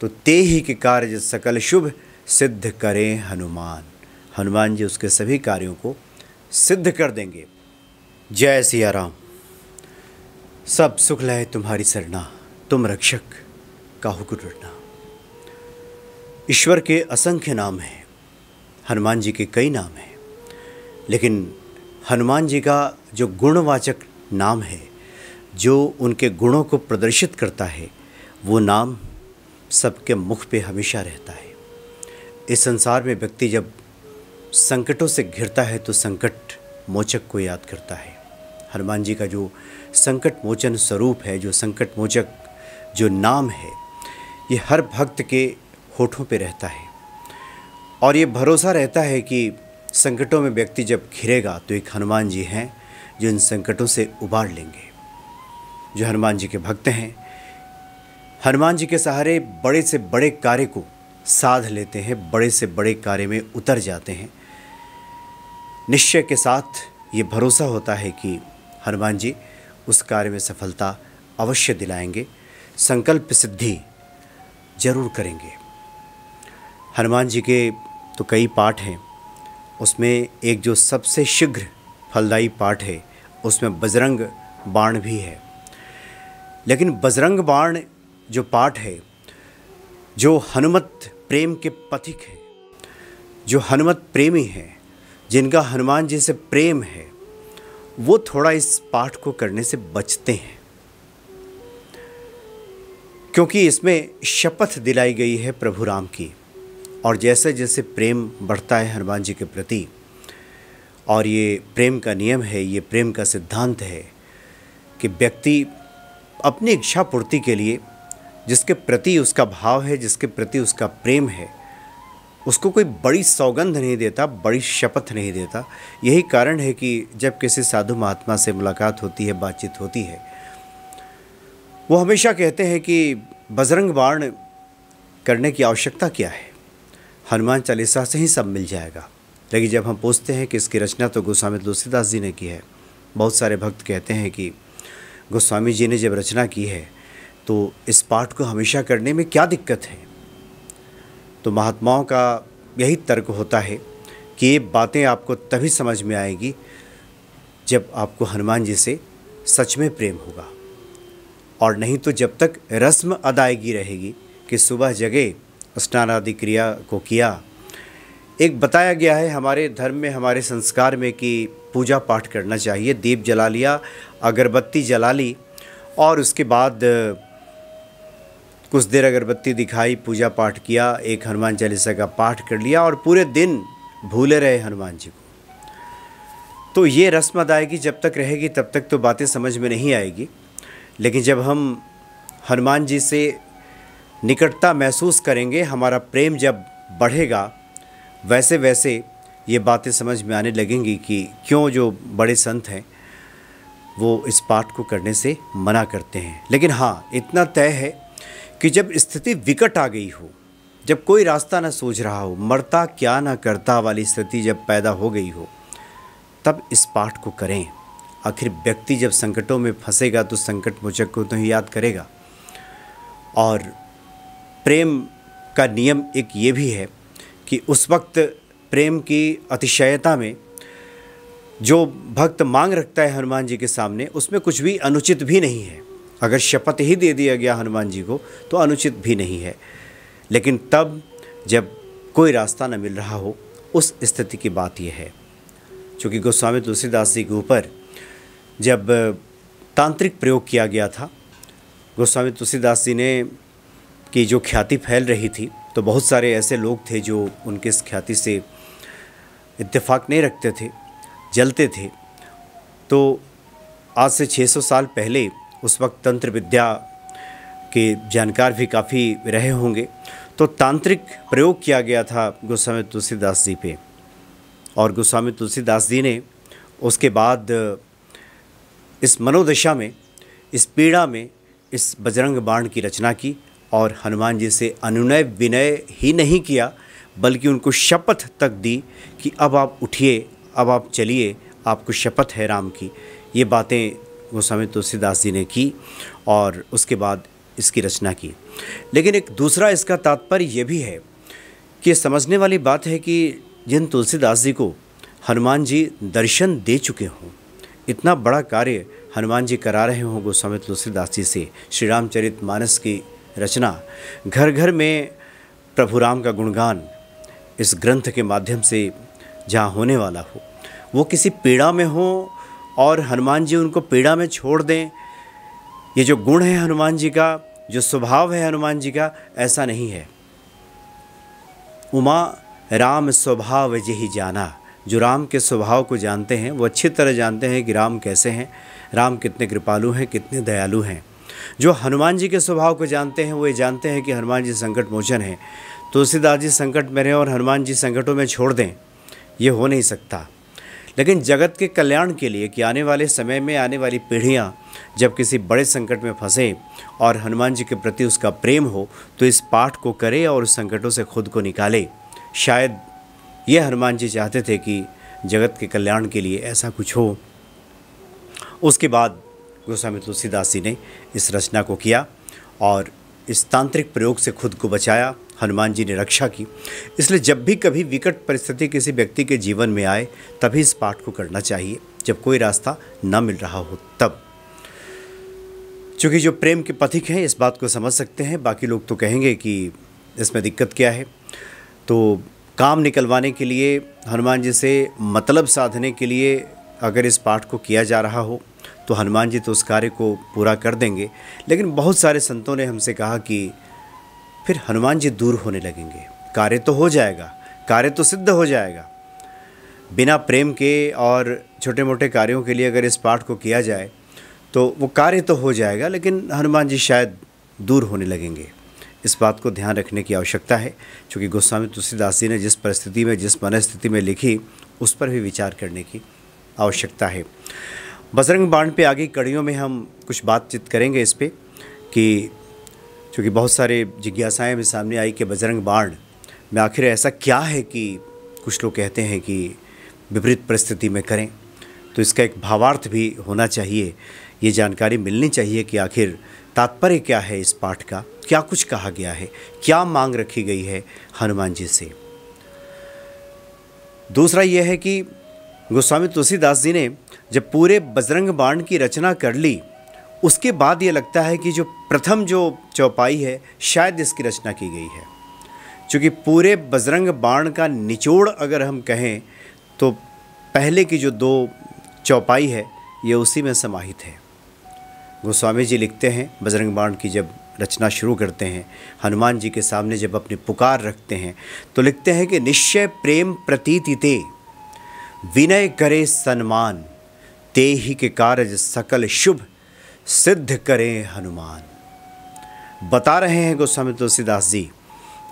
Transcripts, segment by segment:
तो ते ही के कार्य सकल शुभ सिद्ध करें हनुमान हनुमान जी उसके सभी कार्यों को सिद्ध कर देंगे जय सिया राम सब सुख लय तुम्हारी सरना तुम रक्षक काहू को ईश्वर के असंख्य नाम हैं हनुमान जी के कई नाम हैं लेकिन हनुमान जी का जो गुणवाचक नाम है जो उनके गुणों को प्रदर्शित करता है वो नाम सबके मुख पे हमेशा रहता है इस संसार में व्यक्ति जब संकटों से घिरता है तो संकट मोचक को याद करता है हनुमान जी का जो संकट मोचन स्वरूप है जो संकट मोचक जो नाम है ये हर भक्त के होठों पे रहता है और ये भरोसा रहता है कि संकटों में व्यक्ति जब घिरेगा तो एक हनुमान जी हैं जो इन संकटों से उबार लेंगे जो हनुमान जी के भक्त हैं हनुमान जी के सहारे बड़े से बड़े कार्य को साध लेते हैं बड़े से बड़े कार्य में उतर जाते हैं निश्चय के साथ ये भरोसा होता है कि हनुमान जी उस कार्य में सफलता अवश्य दिलाएंगे संकल्प सिद्धि जरूर करेंगे हनुमान जी के तो कई पाठ हैं उसमें एक जो सबसे शीघ्र फलदायी पाठ है उसमें बजरंग बाण भी है लेकिन बजरंग बाण जो पाठ है जो हनुमत प्रेम के पथिक है जो हनुमत प्रेमी है जिनका हनुमान जी से प्रेम है वो थोड़ा इस पाठ को करने से बचते हैं क्योंकि इसमें शपथ दिलाई गई है प्रभु राम की और जैसे जैसे प्रेम बढ़ता है हनुमान जी के प्रति और ये प्रेम का नियम है ये प्रेम का सिद्धांत है कि व्यक्ति अपनी इच्छा पूर्ति के लिए जिसके प्रति उसका भाव है जिसके प्रति उसका प्रेम है उसको कोई बड़ी सौगंध नहीं देता बड़ी शपथ नहीं देता यही कारण है कि जब किसी साधु महात्मा से मुलाकात होती है बातचीत होती है वो हमेशा कहते हैं कि बजरंग बाण करने की आवश्यकता क्या है हनुमान चालीसा से ही सब मिल जाएगा लेकिन जब हम पूछते हैं कि इसकी रचना तो गोस्वामी तुलसीदास जी ने की है बहुत सारे भक्त कहते हैं कि गोस्वामी जी ने जब रचना की है तो इस पाठ को हमेशा करने में क्या दिक्कत है तो महात्माओं का यही तर्क होता है कि ये बातें आपको तभी समझ में आएगी जब आपको हनुमान जी से सच में प्रेम होगा और नहीं तो जब तक रस्म अदायगी रहेगी कि सुबह जगे स्नान आदि क्रिया को किया एक बताया गया है हमारे धर्म में हमारे संस्कार में कि पूजा पाठ करना चाहिए दीप जला लिया अगरबत्ती जला ली और उसके बाद कुछ देर अगरबत्ती दिखाई पूजा पाठ किया एक हनुमान चालीसा का पाठ कर लिया और पूरे दिन भूले रहे हनुमान जी को तो ये रस्म अदायगी जब तक रहेगी तब तक तो बातें समझ में नहीं आएगी लेकिन जब हम हनुमान जी से निकटता महसूस करेंगे हमारा प्रेम जब बढ़ेगा वैसे वैसे ये बातें समझ में आने लगेंगी कि क्यों जो बड़े संत हैं वो इस पाठ को करने से मना करते हैं लेकिन हाँ इतना तय है कि जब स्थिति विकट आ गई हो जब कोई रास्ता न सोच रहा हो मरता क्या ना करता वाली स्थिति जब पैदा हो गई हो तब इस पाठ को करें आखिर व्यक्ति जब संकटों में फंसेगा तो संकट मोचक को तो ही याद करेगा और प्रेम का नियम एक ये भी है कि उस वक्त प्रेम की अतिशयता में जो भक्त मांग रखता है हनुमान जी के सामने उसमें कुछ भी अनुचित भी नहीं है अगर शपथ ही दे दिया गया हनुमान जी को तो अनुचित भी नहीं है लेकिन तब जब कोई रास्ता न मिल रहा हो उस स्थिति की बात यह है क्योंकि गोस्वामी तुलसीदास जी के ऊपर जब तांत्रिक प्रयोग किया गया था गोस्वामी तुलसीदास जी ने की जो ख्याति फैल रही थी तो बहुत सारे ऐसे लोग थे जो उनके इस ख्याति से इत्तेफाक नहीं रखते थे जलते थे तो आज से 600 साल पहले उस वक्त तंत्र विद्या के जानकार भी काफ़ी रहे होंगे तो तांत्रिक प्रयोग किया गया था गोस्वामी तुलसीदास जी पे और गोस्वामी तुलसीदास जी ने उसके बाद इस मनोदशा में इस पीड़ा में इस बजरंग बाण की रचना की और हनुमान जी से अनुनय विनय ही नहीं किया बल्कि उनको शपथ तक दी कि अब आप उठिए अब आप चलिए आपको शपथ है राम की ये बातें गोस्वामी तुलसीदास जी ने की और उसके बाद इसकी रचना की लेकिन एक दूसरा इसका तात्पर्य यह भी है कि समझने वाली बात है कि जिन तुलसीदास जी को हनुमान जी दर्शन दे चुके हों इतना बड़ा कार्य हनुमान जी करा रहे हों गोस्वामी तुलसीदास जी से श्री रामचरित मानस की रचना घर घर में प्रभु राम का गुणगान इस ग्रंथ के माध्यम से जहाँ होने वाला हो वो किसी पीड़ा में हो और हनुमान जी उनको पीड़ा में छोड़ दें ये जो गुण है हनुमान जी का जो स्वभाव है हनुमान जी का ऐसा नहीं है उमा राम स्वभाव यही जाना जो राम के स्वभाव को जानते हैं वो अच्छी तरह जानते हैं कि राम कैसे हैं राम कितने कृपालु हैं कितने दयालु हैं जो हनुमान जी के स्वभाव को जानते हैं वो ये जानते हैं कि हनुमान जी संकट मोचन हैं तुलसीदास तो जी संकट में रहें और हनुमान जी संकटों में छोड़ दें ये हो नहीं सकता लेकिन जगत के कल्याण के लिए कि आने वाले समय में आने वाली पीढ़ियाँ जब किसी बड़े संकट में फंसे और हनुमान जी के प्रति उसका प्रेम हो तो इस पाठ को करे और उस संकटों से खुद को निकाले शायद ये हनुमान जी चाहते थे कि जगत के कल्याण के लिए ऐसा कुछ हो उसके बाद गोस्वामी तुलसीदास जी ने इस रचना को किया और इस तांत्रिक प्रयोग से खुद को बचाया हनुमान जी ने रक्षा की इसलिए जब भी कभी विकट परिस्थिति किसी व्यक्ति के जीवन में आए तभी इस पाठ को करना चाहिए जब कोई रास्ता न मिल रहा हो तब चूँकि जो प्रेम के पथिक हैं इस बात को समझ सकते हैं बाकी लोग तो कहेंगे कि इसमें दिक्कत क्या है तो काम निकलवाने के लिए हनुमान जी से मतलब साधने के लिए अगर इस पाठ को किया जा रहा हो तो हनुमान जी तो उस कार्य को पूरा कर देंगे लेकिन बहुत सारे संतों ने हमसे कहा कि फिर हनुमान जी दूर होने लगेंगे कार्य तो हो जाएगा कार्य तो सिद्ध हो जाएगा बिना प्रेम के और छोटे मोटे कार्यों के लिए अगर इस पाठ को किया जाए तो वो कार्य तो हो जाएगा लेकिन हनुमान जी शायद दूर होने लगेंगे इस बात को ध्यान रखने की आवश्यकता है क्योंकि गोस्वामी तुलसीदास जी ने जिस परिस्थिति में जिस मनस्थिति में लिखी उस पर भी विचार करने की आवश्यकता है बजरंग बाण पे आगे कड़ियों में हम कुछ बातचीत करेंगे इस पर कि क्योंकि बहुत सारे जिज्ञासाएं भी सामने आई कि बजरंग बाण में आखिर ऐसा क्या है कि कुछ लोग कहते हैं कि विपरीत परिस्थिति में करें तो इसका एक भावार्थ भी होना चाहिए ये जानकारी मिलनी चाहिए कि आखिर तात्पर्य क्या है इस पाठ का क्या कुछ कहा गया है क्या मांग रखी गई है हनुमान जी से दूसरा यह है कि गोस्वामी तुलसीदास जी ने जब पूरे बजरंग बाण की रचना कर ली उसके बाद ये लगता है कि जो प्रथम जो चौपाई है शायद इसकी रचना की गई है क्योंकि पूरे बजरंग बाण का निचोड़ अगर हम कहें तो पहले की जो दो चौपाई है ये उसी में समाहित है गोस्वामी जी लिखते हैं बजरंग बाण की जब रचना शुरू करते हैं हनुमान जी के सामने जब अपनी पुकार रखते हैं तो लिखते हैं कि निश्चय प्रेम प्रतीतिते विनय करे सम्मान ते ही के कारज सकल शुभ सिद्ध करें हनुमान बता रहे हैं गोस्वामी तुलसीदास जी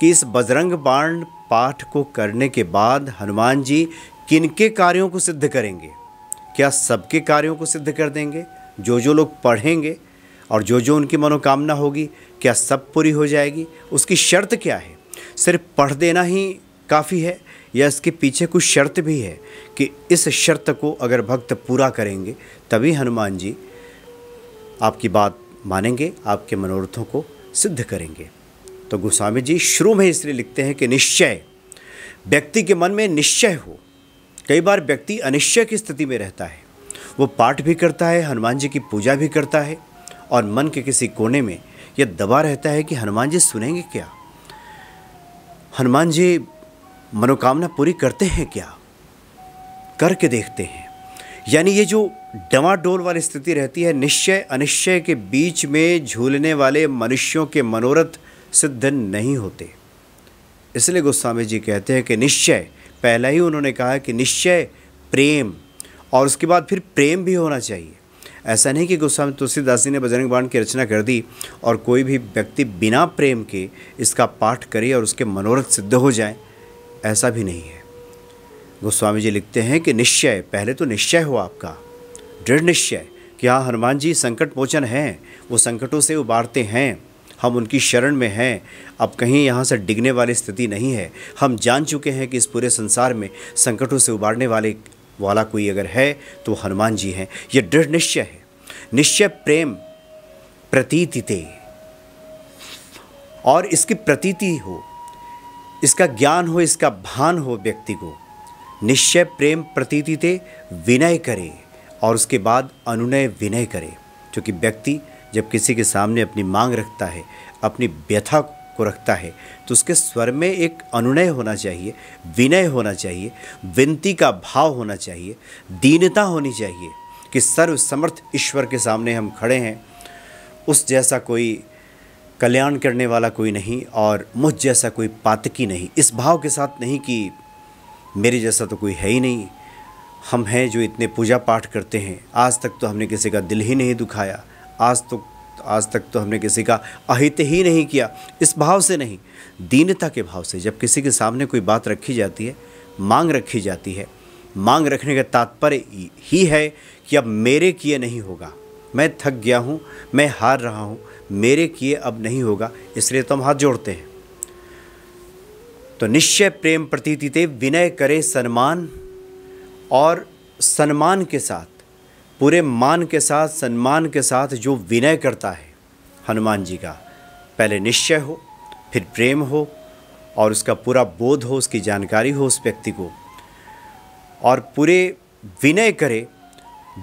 कि इस बजरंग बाण पाठ को करने के बाद हनुमान जी किनके कार्यों को सिद्ध करेंगे क्या सबके कार्यों को सिद्ध कर देंगे जो जो लोग पढ़ेंगे और जो जो उनकी मनोकामना होगी क्या सब पूरी हो जाएगी उसकी शर्त क्या है सिर्फ पढ़ देना ही काफ़ी है या इसके पीछे कुछ शर्त भी है कि इस शर्त को अगर भक्त पूरा करेंगे तभी हनुमान जी आपकी बात मानेंगे आपके मनोरथों को सिद्ध करेंगे तो गोस्वामी जी शुरू में इसलिए लिखते हैं कि निश्चय व्यक्ति के मन में निश्चय हो कई बार व्यक्ति अनिश्चय की स्थिति में रहता है वो पाठ भी करता है हनुमान जी की पूजा भी करता है और मन के किसी कोने में यह दबा रहता है कि हनुमान जी सुनेंगे क्या हनुमान जी मनोकामना पूरी करते हैं क्या करके देखते हैं यानी ये जो डवाडोल वाली स्थिति रहती है निश्चय अनिश्चय के बीच में झूलने वाले मनुष्यों के मनोरथ सिद्ध नहीं होते इसलिए गोस्वामी जी कहते हैं कि निश्चय पहला ही उन्होंने कहा कि निश्चय प्रेम और उसके बाद फिर प्रेम भी होना चाहिए ऐसा नहीं कि गोस्वामी तुलसीदास जी ने बजरंग बाण की रचना कर दी और कोई भी व्यक्ति बिना प्रेम के इसका पाठ करे और उसके मनोरथ सिद्ध हो जाए ऐसा भी नहीं है गोस्वामी जी लिखते हैं कि निश्चय पहले तो निश्चय हो आपका दृढ़ निश्चय कि हाँ हनुमान जी संकट मोचन हैं वो संकटों से उबारते हैं हम उनकी शरण में हैं अब कहीं यहाँ से डिगने वाली स्थिति नहीं है हम जान चुके हैं कि इस पूरे संसार में संकटों से उबारने वाले वाला कोई अगर है तो हनुमान जी हैं यह दृढ़ निश्चय है निश्चय प्रेम प्रतीति और इसकी प्रतीति हो इसका ज्ञान हो इसका भान हो व्यक्ति को निश्चय प्रेम प्रतीति थे विनय करे और उसके बाद अनुनय विनय करे क्योंकि व्यक्ति जब किसी के सामने अपनी मांग रखता है अपनी व्यथा को रखता है तो उसके स्वर में एक अनुनय होना चाहिए विनय होना चाहिए विनती का भाव होना चाहिए दीनता होनी चाहिए कि सर्वसमर्थ ईश्वर के सामने हम खड़े हैं उस जैसा कोई कल्याण करने वाला कोई नहीं और मुझ जैसा कोई पातकी नहीं इस भाव के साथ नहीं कि मेरे जैसा तो कोई है ही नहीं हम हैं जो इतने पूजा पाठ करते हैं आज तक तो हमने किसी का दिल ही नहीं दुखाया आज तो आज तक तो हमने किसी का अहित ही नहीं किया इस भाव से नहीं दीनता के भाव से जब किसी के सामने कोई बात रखी जाती है मांग रखी जाती है मांग रखने का तात्पर्य ही है कि अब मेरे किए नहीं होगा मैं थक गया हूँ मैं हार रहा हूँ मेरे किए अब नहीं होगा इसलिए तो हम हाथ जोड़ते हैं तो निश्चय प्रेम प्रतीतिते विनय करे सम्मान और सम्मान के साथ पूरे मान के साथ सम्मान के साथ जो विनय करता है हनुमान जी का पहले निश्चय हो फिर प्रेम हो और उसका पूरा बोध हो उसकी जानकारी हो उस व्यक्ति को और पूरे विनय करे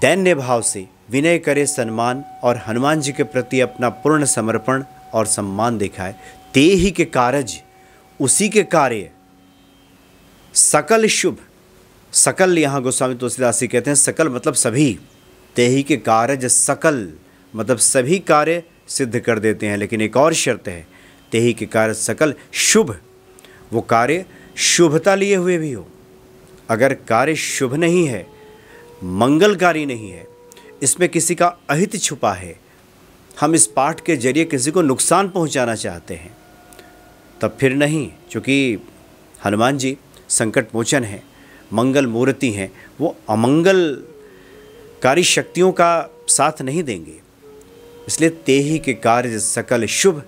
दैन्य भाव से विनय करे सम्मान और हनुमान जी के प्रति अपना पूर्ण समर्पण और सम्मान दिखाए ते ही के कारज उसी के कार्य सकल शुभ सकल यहाँ गोस्वामी तुलसीदास जी कहते हैं सकल मतलब सभी तेही के कार्य सकल मतलब सभी कार्य सिद्ध कर देते हैं लेकिन एक और शर्त है तेही के कार्य सकल शुभ वो कार्य शुभता लिए हुए भी हो अगर कार्य शुभ नहीं है मंगलकारी नहीं है इसमें किसी का अहित छुपा है हम इस पाठ के जरिए किसी को नुकसान पहुंचाना चाहते हैं तब फिर नहीं क्योंकि हनुमान जी संकट मोचन हैं मंगल मूर्ति हैं वो अमंगलकारी शक्तियों का साथ नहीं देंगे इसलिए तेही के कार्य सकल शुभ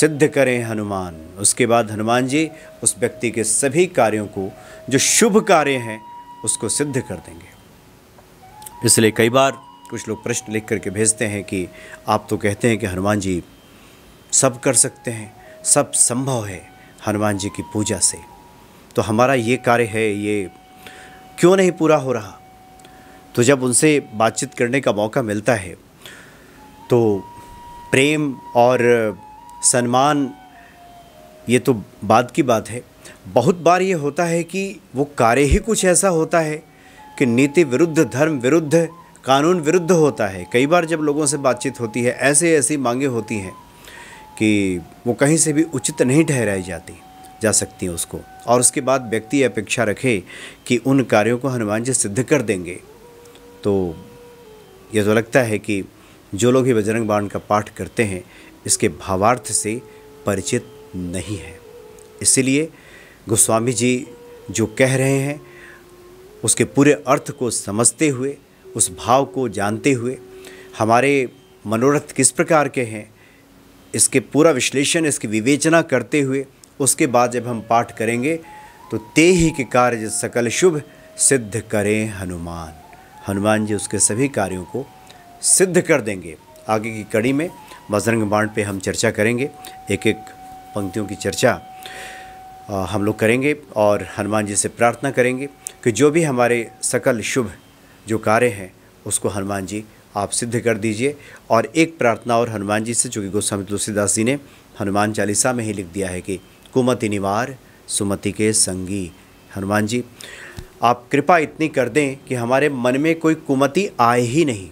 सिद्ध करें हनुमान उसके बाद हनुमान जी उस व्यक्ति के सभी कार्यों को जो शुभ कार्य हैं उसको सिद्ध कर देंगे इसलिए कई बार कुछ लोग प्रश्न लिख करके भेजते हैं कि आप तो कहते हैं कि हनुमान जी सब कर सकते हैं सब संभव है हनुमान जी की पूजा से तो हमारा ये कार्य है ये क्यों नहीं पूरा हो रहा तो जब उनसे बातचीत करने का मौका मिलता है तो प्रेम और सम्मान ये तो बाद की बात है बहुत बार ये होता है कि वो कार्य ही कुछ ऐसा होता है कि नीति विरुद्ध धर्म विरुद्ध कानून विरुद्ध होता है कई बार जब लोगों से बातचीत होती है ऐसे ऐसी मांगे होती हैं कि वो कहीं से भी उचित नहीं ठहराई जाती जा सकती हैं उसको और उसके बाद व्यक्ति अपेक्षा रखे कि उन कार्यों को हनुमान जी सिद्ध कर देंगे तो यह तो लगता है कि जो लोग ही बजरंग बाण का पाठ करते हैं इसके भावार्थ से परिचित नहीं है इसलिए गोस्वामी जी जो कह रहे हैं उसके पूरे अर्थ को समझते हुए उस भाव को जानते हुए हमारे मनोरथ किस प्रकार के हैं इसके पूरा विश्लेषण इसकी विवेचना करते हुए उसके बाद जब हम पाठ करेंगे तो ते ही के कार्य सकल शुभ सिद्ध करें हनुमान हनुमान जी उसके सभी कार्यों को सिद्ध कर देंगे आगे की कड़ी में बजरंग बाण पे हम चर्चा करेंगे एक एक पंक्तियों की चर्चा हम लोग करेंगे और हनुमान जी से प्रार्थना करेंगे कि जो भी हमारे सकल शुभ जो कार्य हैं उसको हनुमान जी आप सिद्ध कर दीजिए और एक प्रार्थना और हनुमान जी से जो कि गोस्वामी तुलसीदास जी ने हनुमान चालीसा में ही लिख दिया है कि कुमति निवार सुमति के संगी हनुमान जी आप कृपा इतनी कर दें कि हमारे मन में कोई कुमति आए ही नहीं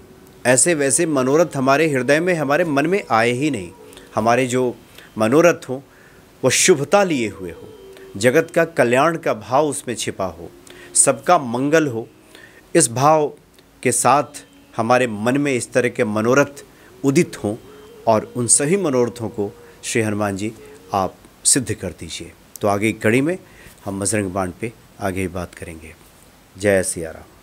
ऐसे वैसे मनोरथ हमारे हृदय में हमारे मन में आए ही नहीं हमारे जो मनोरथ हों वो शुभता लिए हुए हो जगत का कल्याण का भाव उसमें छिपा हो सबका मंगल हो इस भाव के साथ हमारे मन में इस तरह के मनोरथ उदित हों और उन सभी मनोरथों को श्री हनुमान जी आप सिद्ध कर दीजिए तो आगे की कड़ी में हम बजरंग बाण पे आगे ही बात करेंगे जय सियाराम